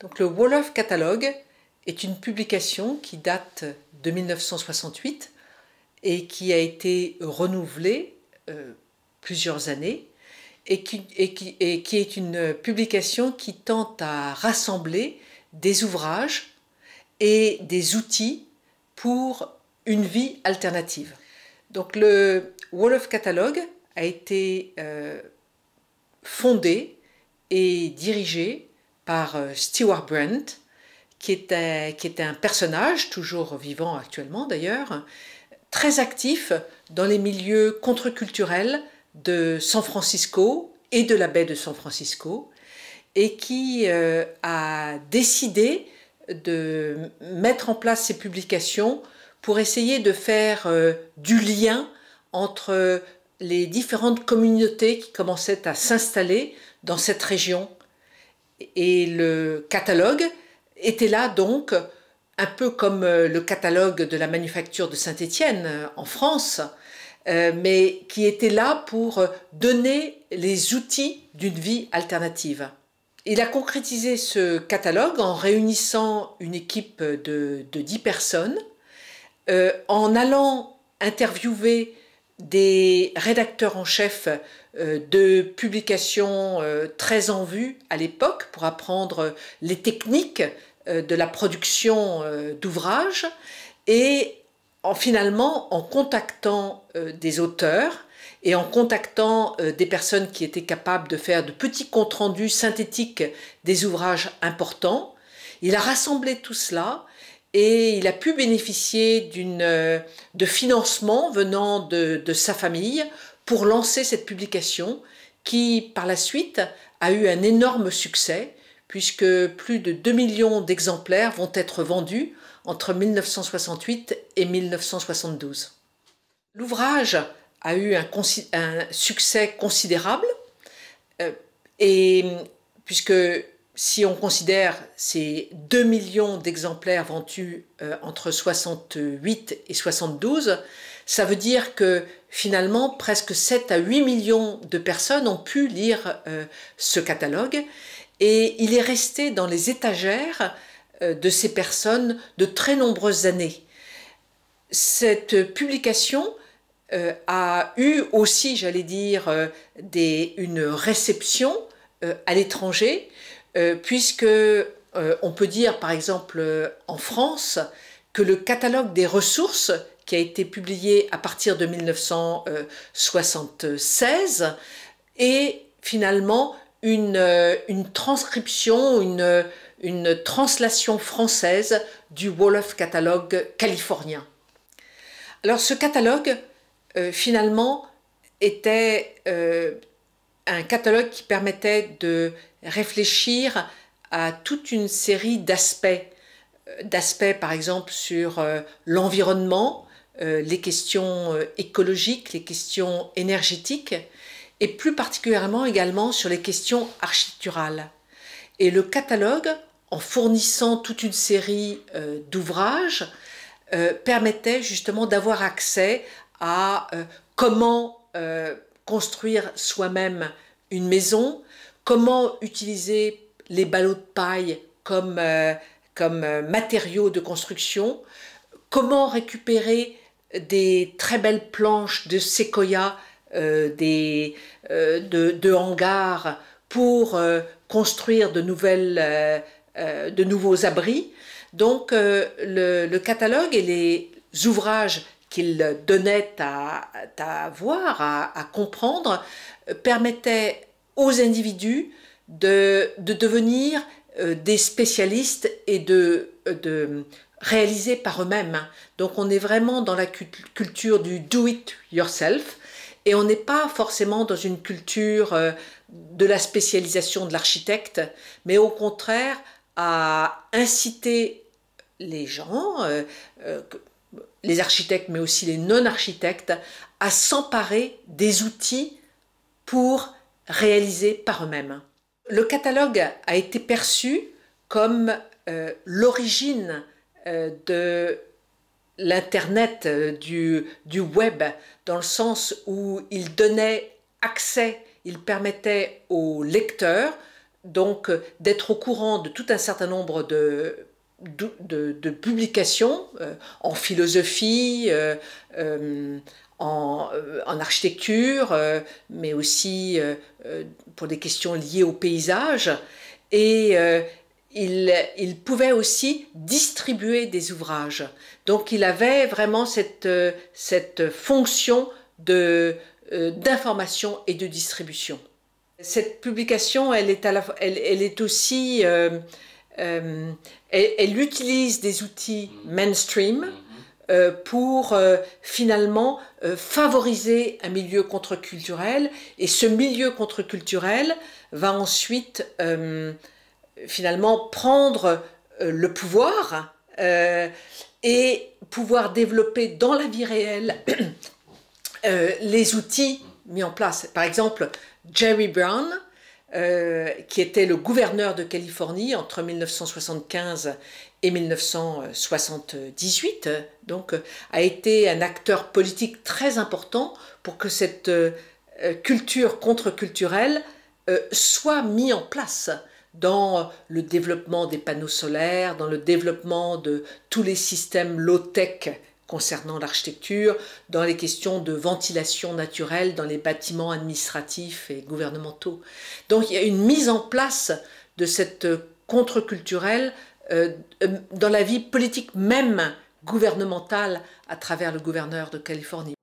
Donc le of Catalogue est une publication qui date de 1968 et qui a été renouvelée euh, plusieurs années et qui, est une publication qui tente à rassembler des ouvrages et des outils pour une vie alternative. Donc le of Catalogue a été euh, fondé et dirigé par euh, Stewart Brent, qui était, un personnage, toujours vivant actuellement d'ailleurs, très actif dans les milieux contre-culturels de San Francisco et de la baie de San Francisco, et qui euh, a décidé de mettre en place ses publications pour essayer de faire euh, du lien entre les différentes communautés qui commençaient à s'installer dans cette région et le catalogue était là donc un peu comme euh, le catalogue de la manufacture de Saint-Étienne euh, en France, euh, mais qui était là pour donner les outils d'une vie alternative. Il a concrétisé ce catalogue en réunissant une équipe de, dix personnes, en allant interviewer des rédacteurs en chef euh, de publications euh, très en vue à l'époque pour apprendre les techniques euh, de la production d'ouvrages et en finalement en contactant des auteurs et en contactant des personnes qui étaient capables de faire de petits comptes rendus synthétiques des ouvrages importants, il a rassemblé tout cela et il a pu bénéficier d'une euh, de financement venant de, sa famille pour lancer cette publication qui par la suite a eu un énorme succès puisque plus de 2 millions d'exemplaires vont être vendus entre 1968 et 1972. L'ouvrage a eu un, succès considérable euh, et puisque si on considère ces 2 millions d'exemplaires vendus euh, entre 68 et 72, ça veut dire que finalement presque 7 à 8 millions de personnes ont pu lire euh, ce catalogue et il est resté dans les étagères euh, de ces personnes de très nombreuses années. Cette publication a eu aussi, j'allais dire, une réception à l'étranger. Euh, puisque euh, on peut dire par exemple euh, en France que le catalogue des ressources qui a été publié à partir de 1976 est finalement une, transcription, une, translation française du Wolof catalogue californien. Alors ce catalogue, finalement, était un catalogue qui permettait de réfléchir à toute une série d'aspects, euh, d'aspects par exemple sur euh, l'environnement, euh, les questions écologiques, les questions énergétiques, et plus particulièrement également sur les questions architecturales. Et le catalogue, en fournissant toute une série d'ouvrages, permettait justement d'avoir accès à comment construire soi-même une maison, comment utiliser les ballots de paille comme, euh, comme euh, matériaux de construction, comment récupérer des très belles planches de séquoia, euh, des, de, hangars pour construire de, nouvelles, de nouveaux abris. Donc le, le catalogue et les ouvrages qu'il donnait à, voir, à, comprendre, euh, permettait aux individus de, devenir euh, des spécialistes et de, euh, de réaliser par eux-mêmes. Hein. Donc on est vraiment dans la culture du do it yourself et on n'est pas forcément dans une culture de la spécialisation de l'architecte, mais au contraire à inciter les gens, les architectes, mais aussi les non-architectes, à s'emparer des outils pour réaliser par eux-mêmes. Le catalogue a été perçu comme euh, l'origine euh, de l'Internet, euh, du, du web, dans le sens où il donnait accès, il permettait aux lecteurs donc d'être au courant de tout un certain nombre de de, publications euh, en philosophie, euh, euh, en, architecture, mais aussi pour des questions liées au paysage. Et il, pouvait aussi distribuer des ouvrages. Donc il avait vraiment cette, fonction d'information et de distribution. Cette publication, elle est, elle est aussi euh, elle, utilise des outils mm-hmm. mainstream mm-hmm. Euh, pour euh, finalement favoriser un milieu contre-culturel et ce milieu contre-culturel va ensuite finalement prendre le pouvoir et pouvoir développer dans la vie réelle les outils mis en place. Par exemple, Jerry Brown euh, qui était le gouverneur de Californie entre 1975 et 1978, donc euh, a été un acteur politique très important pour que cette euh, culture contre-culturelle soit mise en place dans le développement des panneaux solaires, dans le développement de tous les systèmes low-tech concernant l'architecture, dans les questions de ventilation naturelle dans les bâtiments administratifs et gouvernementaux. Donc il y a une mise en place de cette contre-culturelle euh, euh, dans la vie politique même gouvernementale à travers le gouverneur de Californie.